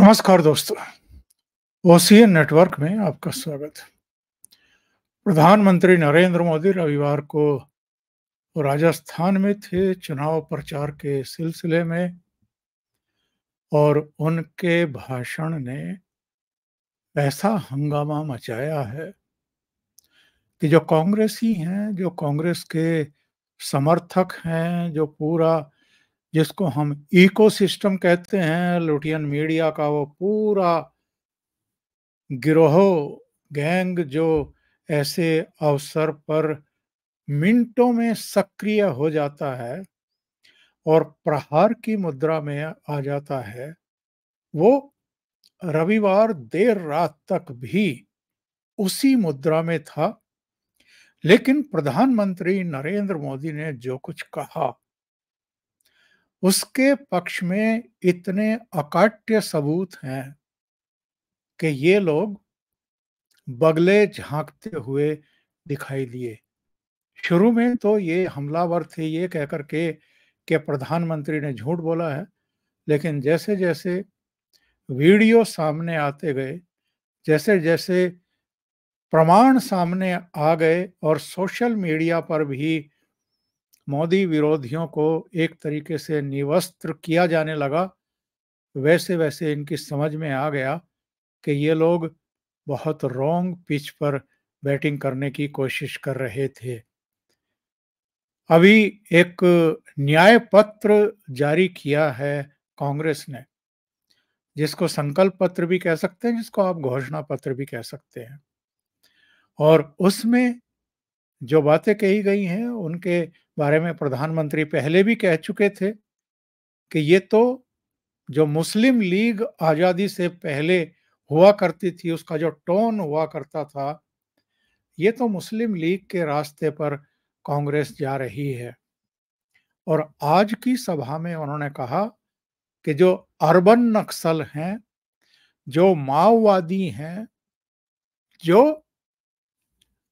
नमस्कार दोस्तों OCN network में आपका स्वागत प्रधानमंत्री नरेंद्र मोदी रविवार को राजस्थान में थे चुनाव प्रचार के सिलसिले में और उनके भाषण ने ऐसा हंगामा मचाया है कि जो कांग्रेसी हैं जो कांग्रेस के समर्थक हैं जो पूरा जिसको हम इकोसिस्टम कहते हैं लुटियन मीडिया का वो पूरा गिरोह गैंग जो ऐसे अवसर पर मिनटों में सक्रिय हो जाता है और प्रहार की मुद्रा में आ जाता है वो रविवार देर रात तक भी उसी मुद्रा में था लेकिन प्रधानमंत्री नरेंद्र मोदी ने जो कुछ कहा उसके पक्ष में इतने अकाट्य सबूत हैं कि ये लोग बगले झांकते हुए दिखाई दिए शुरू में तो ये हमलावर थे ये कहकर के कि प्रधानमंत्री ने झूठ बोला है लेकिन जैसे जैसे वीडियो सामने आते गए जैसे जैसे प्रमाण सामने आ गए और सोशल मीडिया पर भी मोदी विरोधियों को एक तरीके से निवस्त्र किया जाने लगा वैसे वैसे इनकी समझ में आ गया कि ये लोग बहुत रॉन्ग पिच पर बैटिंग करने की कोशिश कर रहे थे अभी एक न्याय पत्र जारी किया है कांग्रेस ने जिसको संकल्प पत्र भी कह सकते हैं जिसको आप घोषणा पत्र भी कह सकते हैं और उसमें जो बातें कही गई हैं उनके बारे में प्रधानमंत्री पहले भी कह चुके थे कि ये तो जो मुस्लिम लीग आज़ादी से पहले हुआ करती थी उसका जो टोन हुआ करता था ये तो मुस्लिम लीग के रास्ते पर कांग्रेस जा रही है और आज की सभा में उन्होंने कहा कि जो अरबन नक्सल हैं जो माओवादी हैं जो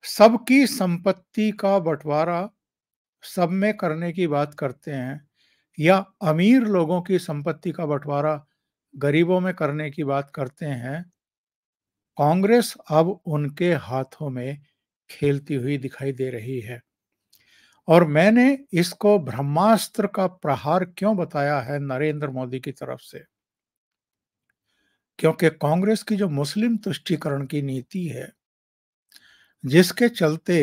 सबकी संपत्ति का बंटवारा सब में करने की बात करते हैं या अमीर लोगों की संपत्ति का बंटवारा गरीबों में करने की बात करते हैं कांग्रेस अब उनके हाथों में खेलती हुई दिखाई दे रही है और मैंने इसको ब्रह्मास्त्र का प्रहार क्यों बताया है नरेंद्र मोदी की तरफ से क्योंकि कांग्रेस की जो मुस्लिम तुष्टिकरण की नीति है जिसके चलते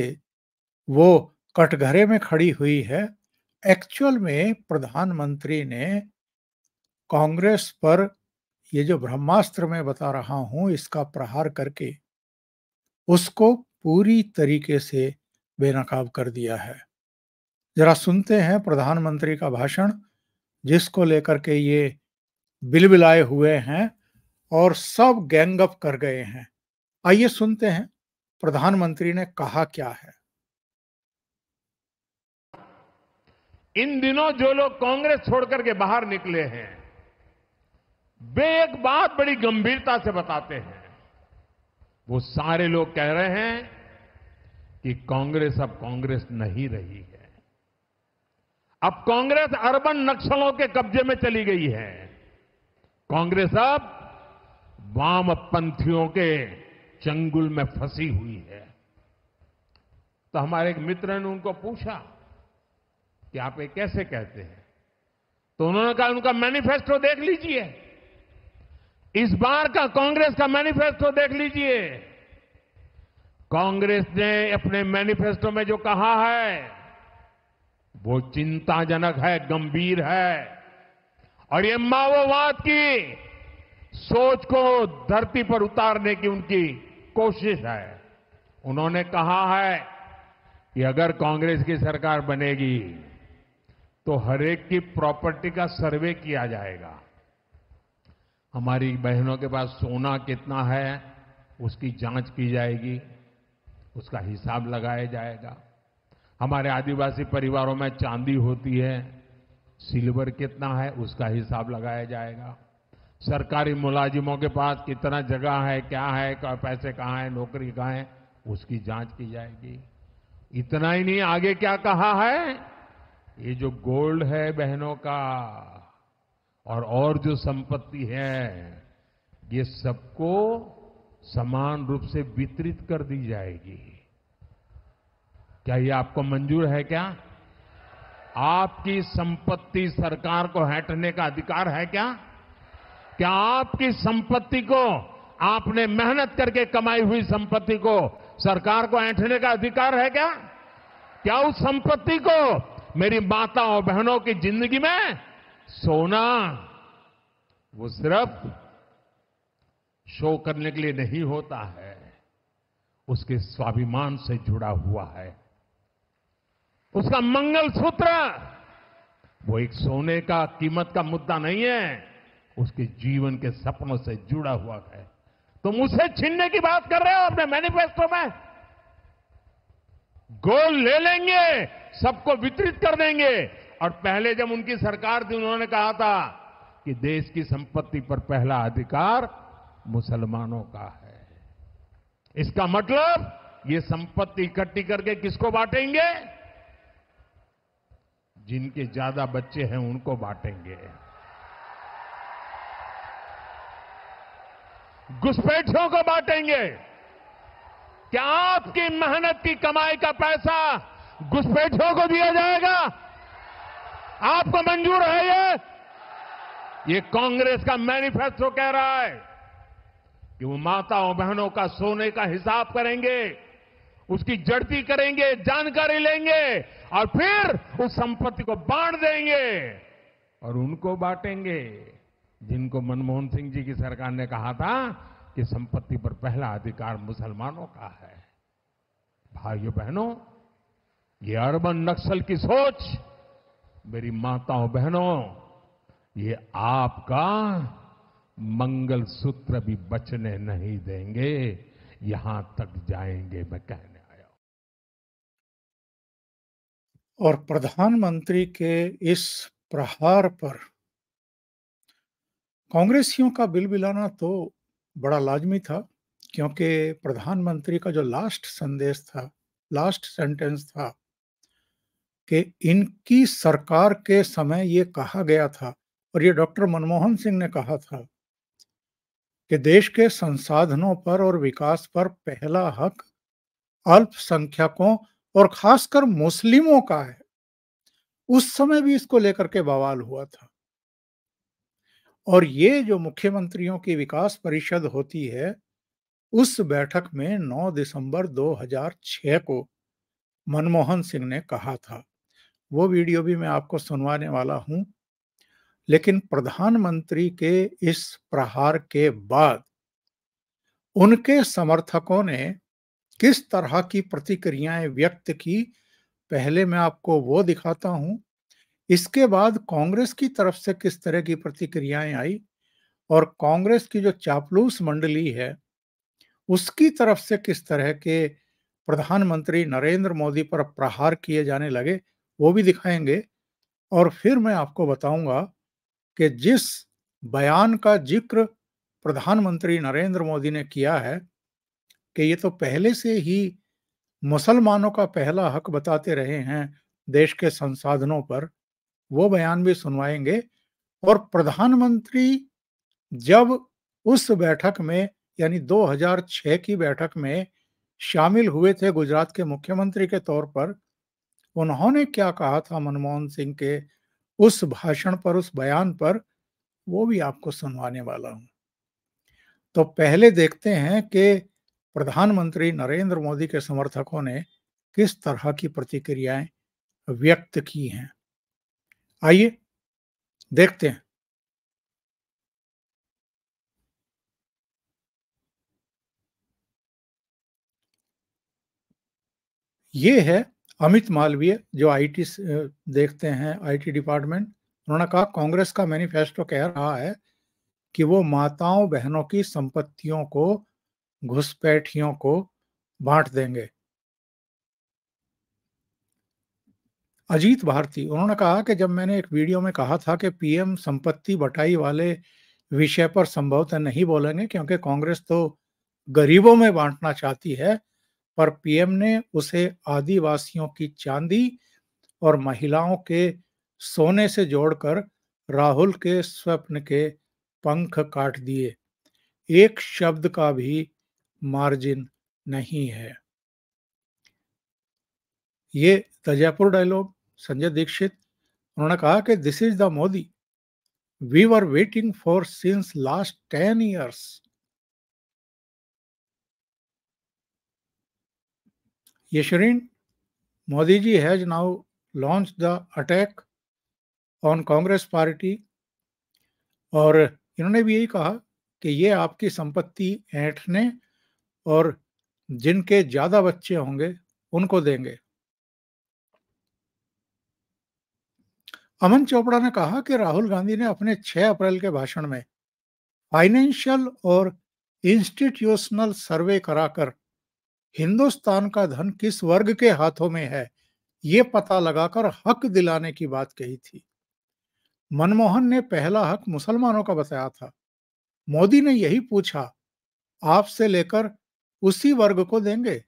वो कटघरे में खड़ी हुई है एक्चुअल में प्रधानमंत्री ने कांग्रेस पर ये जो ब्रह्मास्त्र में बता रहा हूं इसका प्रहार करके उसको पूरी तरीके से बेनकाब कर दिया है जरा सुनते हैं प्रधानमंत्री का भाषण जिसको लेकर के ये बिलबिलाए हुए हैं और सब गैंगअप कर गए हैं आइए सुनते हैं प्रधानमंत्री ने कहा क्या है इन दिनों जो लोग कांग्रेस छोड़कर के बाहर निकले हैं वे एक बात बड़ी गंभीरता से बताते हैं वो सारे लोग कह रहे हैं कि कांग्रेस अब कांग्रेस नहीं रही है अब कांग्रेस अर्बन नक्सलों के कब्जे में चली गई है कांग्रेस अब वामपंथियों के चंगुल में फंसी हुई है तो हमारे एक मित्र ने उनको पूछा कि आप ये कैसे कहते हैं तो उन्होंने कहा उनका मैनिफेस्टो देख लीजिए इस बार का कांग्रेस का मैनिफेस्टो देख लीजिए कांग्रेस ने अपने मैनिफेस्टो में जो कहा है वो चिंताजनक है गंभीर है और ये माओवाद की सोच को धरती पर उतारने की उनकी कोशिश है उन्होंने कहा है कि अगर कांग्रेस की सरकार बनेगी तो हरेक की प्रॉपर्टी का सर्वे किया जाएगा हमारी बहनों के पास सोना कितना है उसकी जांच की जाएगी उसका हिसाब लगाया जाएगा हमारे आदिवासी परिवारों में चांदी होती है सिल्वर कितना है उसका हिसाब लगाया जाएगा सरकारी मुलाजिमों के पास कितना जगह है क्या है क्या पैसे कहाँ हैं नौकरी कहाँ है उसकी जांच की जाएगी इतना ही नहीं आगे क्या कहा है ये जो गोल्ड है बहनों का और और जो संपत्ति है ये सबको समान रूप से वितरित कर दी जाएगी क्या ये आपको मंजूर है क्या आपकी संपत्ति सरकार को हटने का अधिकार है क्या क्या आपकी संपत्ति को आपने मेहनत करके कमाई हुई संपत्ति को सरकार को ऐंठने का अधिकार है क्या क्या उस संपत्ति को मेरी माता और बहनों की जिंदगी में सोना वो सिर्फ शो करने के लिए नहीं होता है उसके स्वाभिमान से जुड़ा हुआ है उसका मंगल सूत्र वो एक सोने का कीमत का मुद्दा नहीं है उसके जीवन के सपनों से जुड़ा हुआ है तुम उसे छीनने की बात कर रहे हो अपने मैनिफेस्टो में गोल ले लेंगे सबको वितरित कर देंगे और पहले जब उनकी सरकार थी उन्होंने कहा था कि देश की संपत्ति पर पहला अधिकार मुसलमानों का है इसका मतलब ये संपत्ति इकट्ठी करके किसको बांटेंगे जिनके ज्यादा बच्चे हैं उनको बांटेंगे घुसपैठियों को बांटेंगे क्या आपकी मेहनत की कमाई का पैसा घुसपैठियों को दिया जाएगा आपको मंजूर है ये ये कांग्रेस का मैनिफेस्टो कह रहा है कि वो माताओं बहनों का सोने का हिसाब करेंगे उसकी जड़ती करेंगे जानकारी लेंगे और फिर उस संपत्ति को बांट देंगे और उनको बांटेंगे जिनको मनमोहन सिंह जी की सरकार ने कहा था कि संपत्ति पर पहला अधिकार मुसलमानों का है भाइयों बहनों ये अर्बन नक्सल की सोच मेरी माताओं बहनों ये आपका मंगल सूत्र भी बचने नहीं देंगे यहां तक जाएंगे मैं कहने आया हूं और प्रधानमंत्री के इस प्रहार पर कांग्रेसियों का बिल बिलाना तो बड़ा लाजमी था क्योंकि प्रधानमंत्री का जो लास्ट संदेश था लास्ट सेंटेंस था कि इनकी सरकार के समय ये कहा गया था और ये डॉक्टर मनमोहन सिंह ने कहा था कि देश के संसाधनों पर और विकास पर पहला हक अल्पसंख्यकों और खासकर मुस्लिमों का है उस समय भी इसको लेकर के बवाल हुआ था और ये जो मुख्यमंत्रियों की विकास परिषद होती है उस बैठक में 9 दिसंबर 2006 को मनमोहन सिंह ने कहा था वो वीडियो भी मैं आपको सुनवाने वाला हूं लेकिन प्रधानमंत्री के इस प्रहार के बाद उनके समर्थकों ने किस तरह की प्रतिक्रियाएं व्यक्त की पहले मैं आपको वो दिखाता हूं इसके बाद कांग्रेस की तरफ से किस तरह की प्रतिक्रियाएं आई और कांग्रेस की जो चापलूस मंडली है उसकी तरफ से किस तरह के प्रधानमंत्री नरेंद्र मोदी पर प्रहार किए जाने लगे वो भी दिखाएंगे और फिर मैं आपको बताऊंगा कि जिस बयान का जिक्र प्रधानमंत्री नरेंद्र मोदी ने किया है कि ये तो पहले से ही मुसलमानों का पहला हक बताते रहे हैं देश के संसाधनों पर वो बयान भी सुनवाएंगे और प्रधानमंत्री जब उस बैठक में यानी 2006 की बैठक में शामिल हुए थे गुजरात के मुख्यमंत्री के तौर पर उन्होंने क्या कहा था मनमोहन सिंह के उस भाषण पर उस बयान पर वो भी आपको सुनवाने वाला हूं तो पहले देखते हैं कि प्रधानमंत्री नरेंद्र मोदी के समर्थकों ने किस तरह की प्रतिक्रियाएं व्यक्त की हैं आइए देखते हैं ये है अमित मालवीय जो आईटी देखते हैं आईटी डिपार्टमेंट उन्होंने कहा कांग्रेस का मैनिफेस्टो कह रहा है कि वो माताओं बहनों की संपत्तियों को घुसपैठियों को बांट देंगे अजीत भारती उन्होंने कहा कि जब मैंने एक वीडियो में कहा था कि पीएम संपत्ति बटाई वाले विषय पर संभवतः नहीं बोलेंगे क्योंकि कांग्रेस तो गरीबों में बांटना चाहती है पर पीएम ने उसे आदिवासियों की चांदी और महिलाओं के सोने से जोड़कर राहुल के स्वप्न के पंख काट दिए एक शब्द का भी मार्जिन नहीं है ये तजापुर डायलॉग संजय दीक्षित उन्होंने कहा कि this is the Modi we were waiting for since last ten years यशरीन Modi ji has now launched the attack on Congress party और इन्होंने भी यही कहा कि ये आपकी संपत्ति ऐठने और जिनके ज़्यादा बच्चे होंगे उनको देंगे अमन चोपड़ा ने कहा कि राहुल गांधी ने अपने 6 अप्रैल के भाषण में फाइनेंशियल और इंस्टीट्यूशनल सर्वे कराकर हिंदुस्तान का धन किस वर्ग के हाथों में है ये पता लगाकर हक दिलाने की बात कही थी मनमोहन ने पहला हक मुसलमानों का बताया था मोदी ने यही पूछा आपसे लेकर उसी वर्ग को देंगे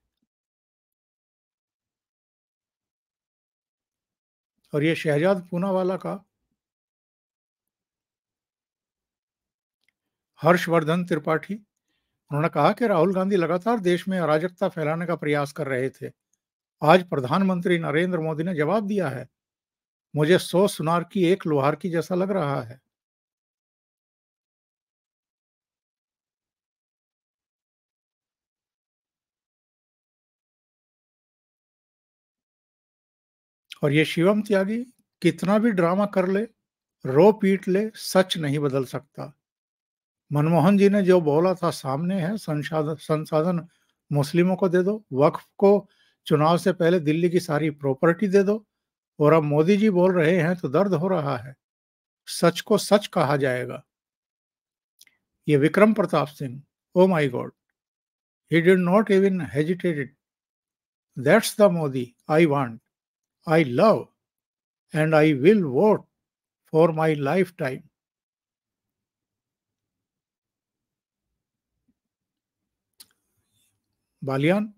और ये शहजाद पूनावाला का हर्षवर्धन त्रिपाठी उन्होंने कहा कि राहुल गांधी लगातार देश में अराजकता फैलाने का प्रयास कर रहे थे आज प्रधानमंत्री नरेंद्र मोदी ने जवाब दिया है मुझे सौ सुनार की एक लोहार की जैसा लग रहा है और ये शिवम त्यागी कितना भी ड्रामा कर ले रो पीट ले सच नहीं बदल सकता मनमोहन जी ने जो बोला था सामने है संसाधन संसाधन मुस्लिमों को दे दो वक्फ को चुनाव से पहले दिल्ली की सारी प्रॉपर्टी दे दो और अब मोदी जी बोल रहे हैं तो दर्द हो रहा है सच को सच कहा जाएगा ये Vikram Pratap Singh oh my God he did not even hesitated that's the Modi I want I love and I will vote for my lifetime. Baliyan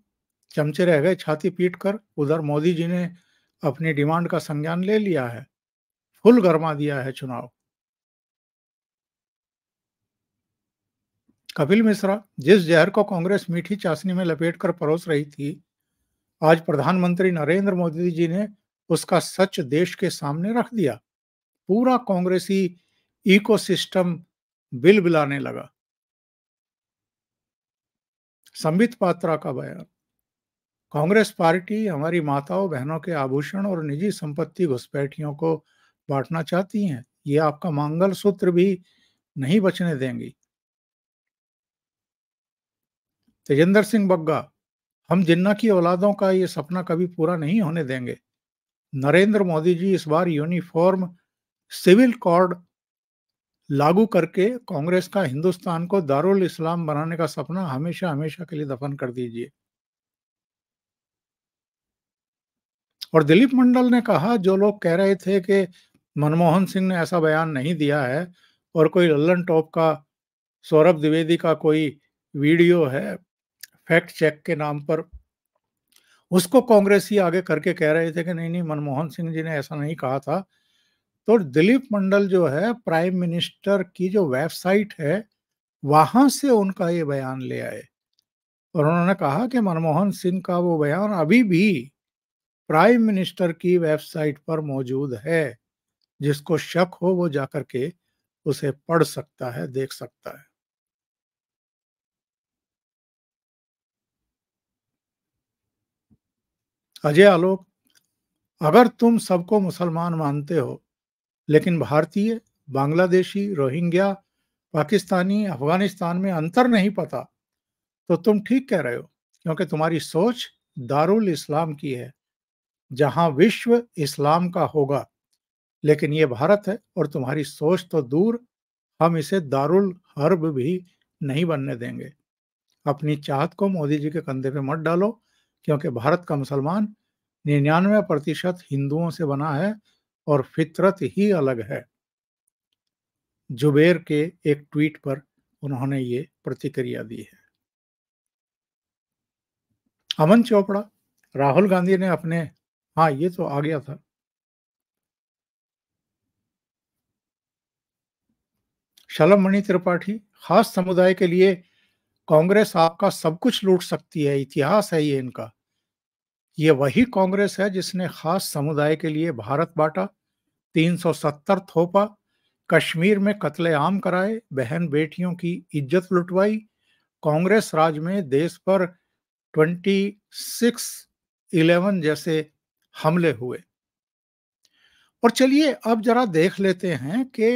चमचे रह गए छाती पीट कर उधर मोदी जी ने अपनी डिमांड का संज्ञान ले लिया है फुल गरमा दिया है चुनाव कपिल मिश्रा जिस जहर को कांग्रेस मीठी चाशनी में लपेट कर परोस रही थी आज प्रधानमंत्री नरेंद्र मोदी जी ने उसका सच देश के सामने रख दिया पूरा कांग्रेसी इकोसिस्टम बिल बिलाने लगा संबित पात्रा का बयान कांग्रेस पार्टी हमारी माताओं बहनों के आभूषण और निजी संपत्ति घुसपैठियों को बांटना चाहती हैं ये आपका मंगल सूत्र भी नहीं बचने देंगी तेजेंद्र सिंह बग्गा हम जिन्ना की औलादों का ये सपना कभी पूरा नहीं होने देंगे नरेंद्र मोदी जी इस बार यूनिफॉर्म सिविल कोड लागू करके कांग्रेस का हिंदुस्तान को दारुल इस्लाम बनाने का सपना हमेशा हमेशा के लिए दफन कर दीजिए और दिलीप मंडल ने कहा जो लोग कह रहे थे कि मनमोहन सिंह ने ऐसा बयान नहीं दिया है और कोई लल्लन टॉप का सौरभ द्विवेदी का कोई वीडियो है फैक्ट चेक के नाम पर उसको कांग्रेस ही आगे करके कह रहे थे कि नहीं नहीं मनमोहन सिंह जी ने ऐसा नहीं कहा था तो दिलीप मंडल जो है प्राइम मिनिस्टर की जो वेबसाइट है वहां से उनका ये बयान ले आए और उन्होंने कहा कि मनमोहन सिंह का वो बयान अभी भी प्राइम मिनिस्टर की वेबसाइट पर मौजूद है जिसको शक हो वो जाकर के उसे पढ़ सकता है देख सकता है अजय आलोक अगर तुम सबको मुसलमान मानते हो लेकिन भारतीय बांग्लादेशी रोहिंग्या पाकिस्तानी अफगानिस्तान में अंतर नहीं पता तो तुम ठीक कह रहे हो क्योंकि तुम्हारी सोच दारुल इस्लाम की है जहां विश्व इस्लाम का होगा लेकिन ये भारत है और तुम्हारी सोच तो दूर हम इसे दारुल हर्ब भी नहीं बनने देंगे अपनी चाहत को मोदी जी के कंधे पे मत डालो क्योंकि भारत का मुसलमान निन्यानवे प्रतिशत हिंदुओं से बना है और फितरत ही अलग है जुबेर के एक ट्वीट पर उन्होंने ये प्रतिक्रिया दी है अमन चोपड़ा राहुल गांधी ने अपने हाँ ये तो आ गया था शलम मणि त्रिपाठी खास समुदाय के लिए कांग्रेस आपका सब कुछ लूट सकती है इतिहास है ये इनका ये वही कांग्रेस है जिसने खास समुदाय के लिए भारत बांटा 370 थोपा कश्मीर में कत्लेआम कराए बहन बेटियों की इज्जत लुटवाई कांग्रेस राज में देश पर 26 इलेवन जैसे हमले हुए और चलिए अब जरा देख लेते हैं कि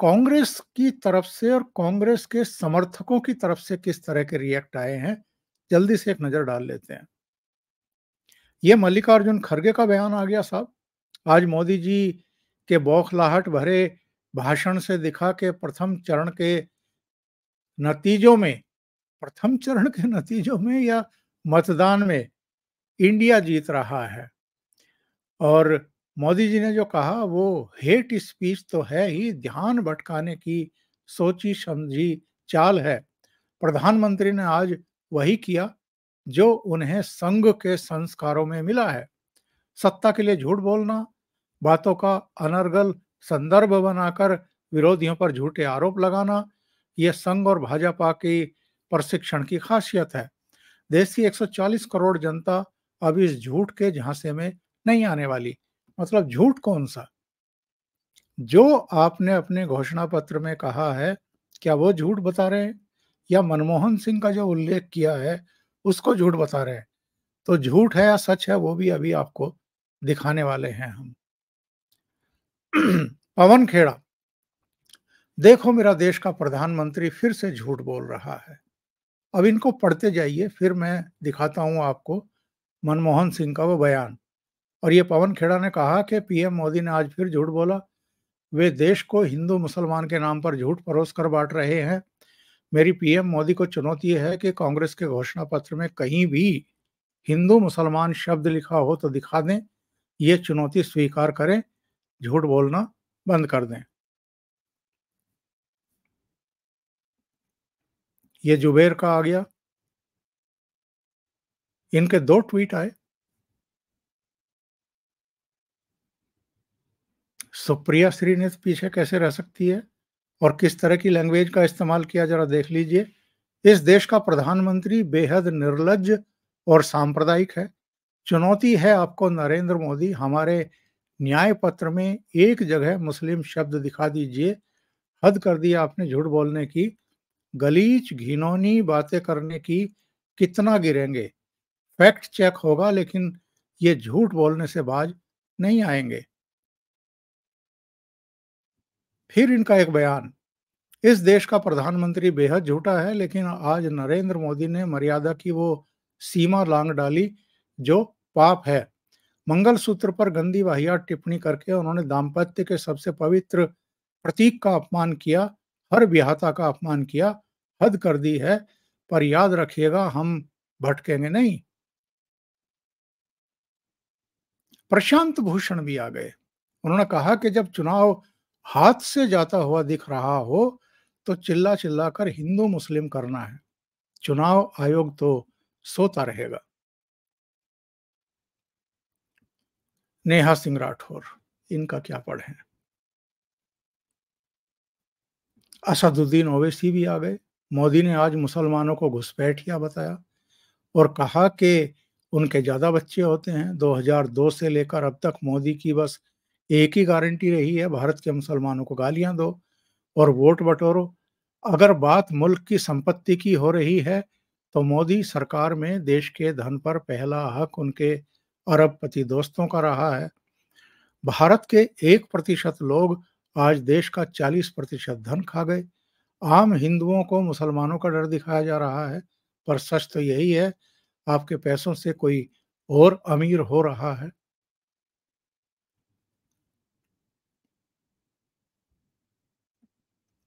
कांग्रेस की तरफ से और कांग्रेस के समर्थकों की तरफ से किस तरह के रिएक्ट आए हैं जल्दी से एक नजर डाल लेते हैं ये मल्लिकार्जुन खड़गे का बयान आ गया साहब आज मोदी जी के बौखलाहट भरे भाषण से दिखा के प्रथम चरण के नतीजों में प्रथम चरण के नतीजों में या मतदान में इंडिया जीत रहा है और मोदी जी ने जो कहा वो हेट स्पीच तो है ही ध्यान भटकाने की सोची समझी चाल है प्रधानमंत्री ने आज वही किया जो उन्हें संघ के संस्कारों में मिला है सत्ता के लिए झूठ बोलना बातों का अनर्गल संदर्भ बनाकर विरोधियों पर झूठे आरोप लगाना यह संघ और भाजपा की प्रशिक्षण की खासियत है देश की 140 करोड़ जनता अब इस झूठ के झांसे में नहीं आने वाली मतलब झूठ कौन सा जो आपने अपने घोषणा पत्र में कहा है क्या वो झूठ बता रहे हैं या मनमोहन सिंह का जो उल्लेख किया है उसको झूठ बता रहे हैं तो झूठ है या सच है वो भी अभी आपको दिखाने वाले हैं हम पवन खेड़ा देखो मेरा देश का प्रधानमंत्री फिर से झूठ बोल रहा है अब इनको पढ़ते जाइए फिर मैं दिखाता हूं आपको मनमोहन सिंह का वो बयान और ये पवन खेड़ा ने कहा कि पीएम मोदी ने आज फिर झूठ बोला वे देश को हिंदू मुसलमान के नाम पर झूठ परोस कर बांट रहे हैं मेरी पीएम मोदी को चुनौती है कि कांग्रेस के घोषणा पत्र में कहीं भी हिंदू मुसलमान शब्द लिखा हो तो दिखा दें ये चुनौती स्वीकार करें झूठ बोलना बंद कर दें ये जुबेर का आ गया इनके दो ट्वीट आए सुप्रिया श्री ने पीछे कैसे रह सकती है और किस तरह की लैंग्वेज का इस्तेमाल किया जरा देख लीजिए इस देश का प्रधानमंत्री बेहद निर्लज और सांप्रदायिक है चुनौती है आपको नरेंद्र मोदी हमारे न्याय पत्र में एक जगह मुस्लिम शब्द दिखा दीजिए हद कर दिया आपने झूठ बोलने की गलीच घिनौनी बातें करने की कितना गिरेंगे फैक्ट चेक होगा लेकिन ये झूठ बोलने से बाज नहीं आएंगे फिर इनका एक बयान इस देश का प्रधानमंत्री बेहद झूठा है लेकिन आज नरेंद्र मोदी ने मर्यादा की वो सीमा लांग डाली जो पाप है मंगलसूत्र पर गंदी वाहियात टिप्पणी करके उन्होंने दाम्पत्य के सबसे पवित्र प्रतीक का अपमान किया हर विहाता का अपमान किया हद कर दी है पर याद रखिएगा हम भटकेंगे नहीं प्रशांत भूषण भी आ गए उन्होंने कहा कि जब चुनाव हाथ से जाता हुआ दिख रहा हो तो चिल्ला चिल्ला कर हिंदू मुस्लिम करना है चुनाव आयोग तो सोता रहेगा नेहा सिंह राठौर इनका क्या है असदुद्दीन ओवैसी भी आ गए मोदी ने आज मुसलमानों को घुसपैठिया बताया और कहा कि उनके ज़्यादा बच्चे होते हैं 2002 से लेकर अब तक मोदी की बस एक ही गारंटी रही है भारत के मुसलमानों को गालियां दो और वोट बटोरो अगर बात मुल्क की संपत्ति की हो रही है तो मोदी सरकार में देश के धन पर पहला हक उनके अरबपति दोस्तों का रहा है भारत के एक प्रतिशत लोग आज देश का चालीस प्रतिशत धन खा गए आम हिंदुओं को मुसलमानों का डर दिखाया जा रहा है पर सच तो यही है आपके पैसों से कोई और अमीर हो रहा है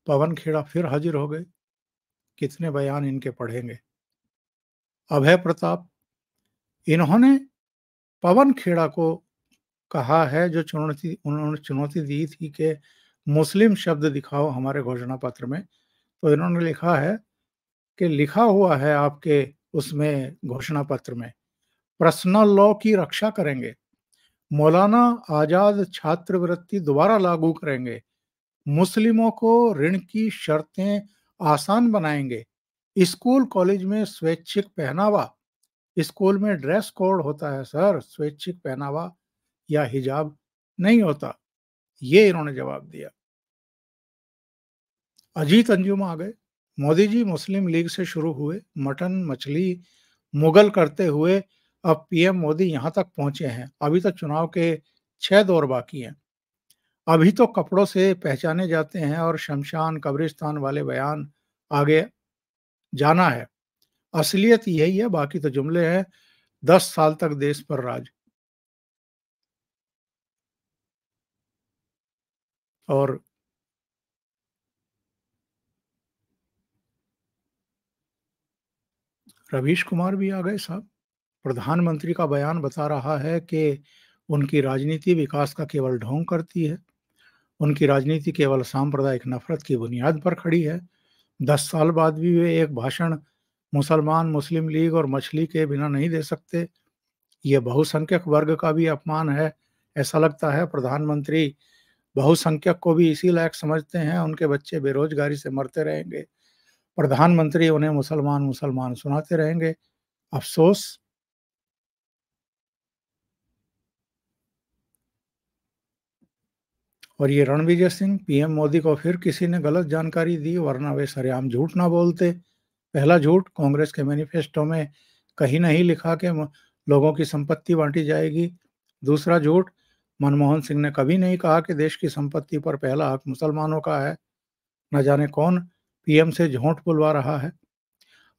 पवन खेड़ा फिर हाजिर हो गए कितने बयान इनके पढ़ेंगे अभय प्रताप इन्होंने पवन खेड़ा को कहा है जो चुनौती उन्होंने चुनौती दी थी कि मुस्लिम शब्द दिखाओ हमारे घोषणा पत्र में तो इन्होंने लिखा है कि लिखा हुआ है आपके उसमें घोषणा पत्र में पर्सनल लॉ की रक्षा करेंगे मौलाना आजाद छात्रवृत्ति दोबारा लागू करेंगे मुस्लिमों को ऋण की शर्तें आसान बनाएंगे स्कूल कॉलेज में स्वैच्छिक पहनावा स्कूल में ड्रेस कोड होता है सर स्वैच्छिक पहनावा या हिजाब नहीं होता ये इन्होंने जवाब दिया अजीत अंजुम आ गए मोदी जी मुस्लिम लीग से शुरू हुए मटन मछली मुगल करते हुए अब पीएम मोदी यहां तक पहुंचे हैं अभी तक चुनाव के छह दौर बाकी हैं अभी तो कपड़ों से पहचाने जाते हैं और शमशान कब्रिस्तान वाले बयान आगे जाना है असलियत यही है बाकी तो जुमले हैं दस साल तक देश पर राज और रवीश कुमार भी आ गए साहब प्रधानमंत्री का बयान बता रहा है कि उनकी राजनीति विकास का केवल ढोंग करती है उनकी राजनीति केवल सांप्रदायिक नफरत की बुनियाद पर खड़ी है दस साल बाद भी वे एक भाषण मुसलमान मुस्लिम लीग और मछली के बिना नहीं दे सकते ये बहुसंख्यक वर्ग का भी अपमान है ऐसा लगता है प्रधानमंत्री बहुसंख्यक को भी इसी लायक समझते हैं उनके बच्चे बेरोजगारी से मरते रहेंगे प्रधानमंत्री उन्हें मुसलमान मुसलमान सुनाते रहेंगे अफसोस और ये रणविजय सिंह पीएम मोदी को फिर किसी ने गलत जानकारी दी वरना वे सरेआम झूठ ना बोलते पहला झूठ कांग्रेस के मैनिफेस्टो में कहीं नहीं लिखा कि लोगों की संपत्ति बांटी जाएगी दूसरा झूठ मनमोहन सिंह ने कभी नहीं कहा कि देश की संपत्ति पर पहला हक मुसलमानों का है न जाने कौन पीएम से झूठ बुलवा रहा है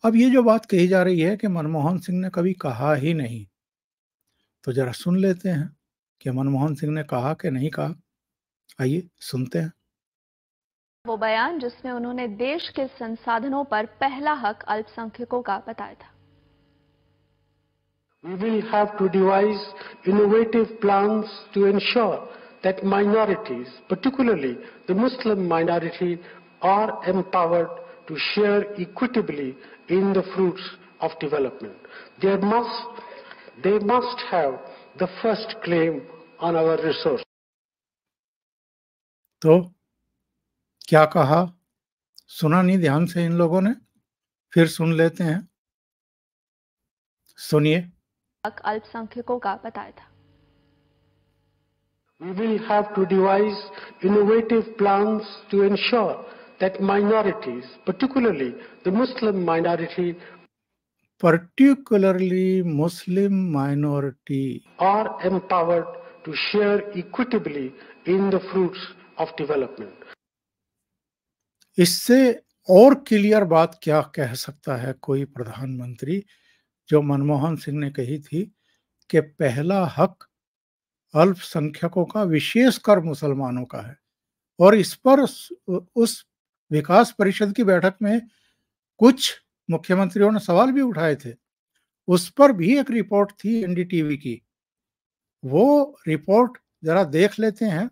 अब ये जो बात कही जा रही है कि मनमोहन सिंह ने कभी कहा ही नहीं तो जरा सुन लेते हैं कि मनमोहन सिंह ने कहा कि नहीं कहा आइए सुनते हैं वो बयान जिसमें उन्होंने देश के संसाधनों पर पहला हक अल्पसंख्यकों का बताया था We will have to devise innovative plans to ensure that minorities, particularly the Muslim minority, are empowered to share equitably in the fruits of development. They must, they must have the first claim on our resources. तो क्या कहा सुना नहीं ध्यान से इन लोगों ने फिर सुन लेते हैं सुनिए अल्पसंख्यकों का बताया था We will have to devise innovative plans to ensure that minorities, particularly the Muslim minority, particularly Muslim minority, are empowered to share equitably in the fruits of development इससे और क्लियर बात क्या कह सकता है कोई प्रधानमंत्री जो मनमोहन सिंह ने कही थी कि पहला हक अल्पसंख्यकों का विशेषकर मुसलमानों का है और इस पर उस विकास परिषद की बैठक में कुछ मुख्यमंत्रियों ने सवाल भी उठाए थे उस पर भी एक रिपोर्ट थी एनडीटीवी की वो रिपोर्ट जरा देख लेते हैं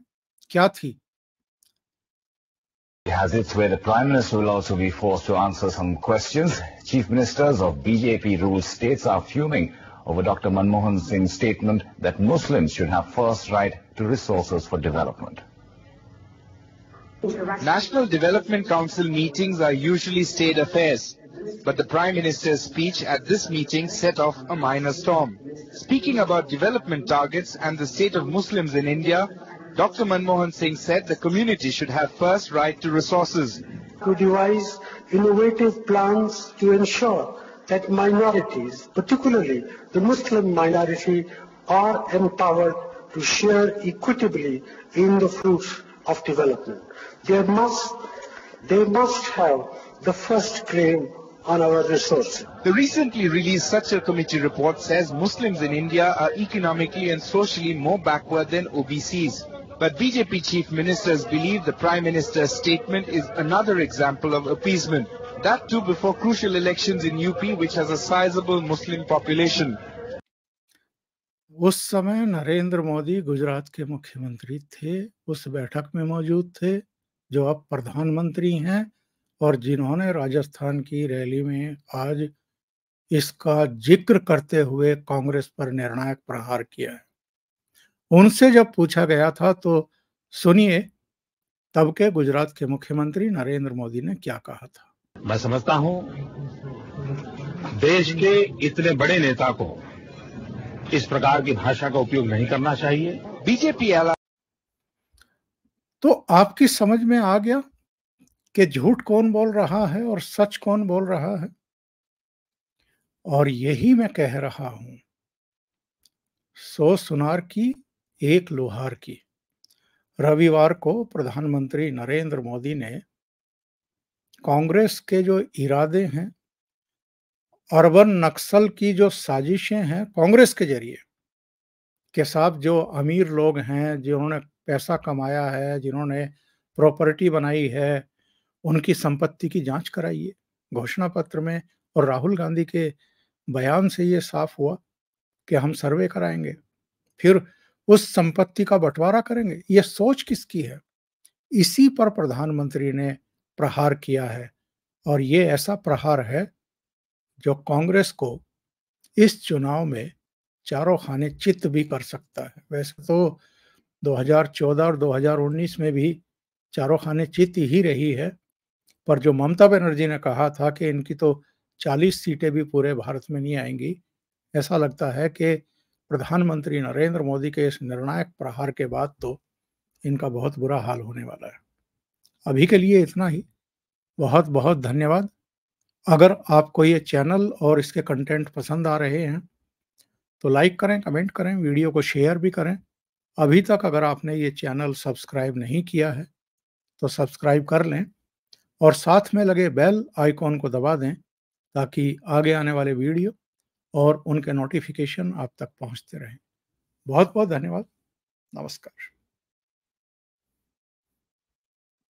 क्या थी has its way, the Prime Minister will also be forced to answer some questions. Chief Ministers of BJP-ruled states are fuming over Dr. Manmohan Singh's statement that Muslims should have first right to resources for development. National Development Council meetings are usually state affairs, but the Prime Minister's speech at this meeting set off a minor storm. Speaking about development targets and the state of Muslims in India, Dr. Manmohan Singh said the community should have first right to resources. To devise innovative plans to ensure that minorities, particularly the Muslim minority, are empowered to share equitably in the fruits of development. They must, they must have the first claim on our resources. The recently released Sachar Committee report says Muslims in India are economically and socially more backward than OBCs. But BJP chief ministers believe the Prime Minister's statement is another example of appeasement. That too before crucial elections in UP, which has a sizable Muslim population. उस समय नरेंद्र मोदी गुजरात के मुख्यमंत्री थे उस बैठक में मौजूद थे जो अब प्रधानमंत्री हैं और जिन्होंने राजस्थान की रैली में आज इसका जिक्र करते हुए कांग्रेस पर निर्णायक प्रहार किया है उनसे जब पूछा गया था तो सुनिए तब के गुजरात के मुख्यमंत्री नरेंद्र मोदी ने क्या कहा था मैं समझता हूं देश के इतने बड़े नेता को इस प्रकार की भाषा का उपयोग नहीं करना चाहिए बीजेपी तो आपकी समझ में आ गया कि झूठ कौन बोल रहा है और सच कौन बोल रहा है और यही मैं कह रहा हूं सो सुनार की एक लोहार की रविवार को प्रधानमंत्री नरेंद्र मोदी ने कांग्रेस के जो इरादे हैं अरबन नक्सल की जो साजिशें हैं कांग्रेस के जरिए के साथ जो अमीर लोग हैं जिन्होंने पैसा कमाया है जिन्होंने प्रॉपर्टी बनाई है उनकी संपत्ति की जांच कराइए घोषणा पत्र में और राहुल गांधी के बयान से ये साफ हुआ कि हम सर्वे कराएंगे फिर उस संपत्ति का बंटवारा करेंगे ये सोच किसकी है इसी पर प्रधानमंत्री ने प्रहार किया है और ये ऐसा प्रहार है जो कांग्रेस को इस चुनाव में चारों खाने चित्त भी कर सकता है वैसे तो 2014 और 2019 में भी चारों खाने चित्त ही रही है पर जो ममता बनर्जी ने कहा था कि इनकी तो 40 सीटें भी पूरे भारत में नहीं आएंगी ऐसा लगता है कि प्रधानमंत्री नरेंद्र मोदी के इस निर्णायक प्रहार के बाद तो इनका बहुत बुरा हाल होने वाला है अभी के लिए इतना ही बहुत बहुत धन्यवाद अगर आपको ये चैनल और इसके कंटेंट पसंद आ रहे हैं तो लाइक करें कमेंट करें वीडियो को शेयर भी करें अभी तक अगर आपने ये चैनल सब्सक्राइब नहीं किया है तो सब्सक्राइब कर लें और साथ में लगे बेल आइकॉन को दबा दें ताकि आगे आने वाले वीडियो और उनके नोटिफिकेशन आप तक पहुंचते रहें बहुत बहुत धन्यवाद नमस्कार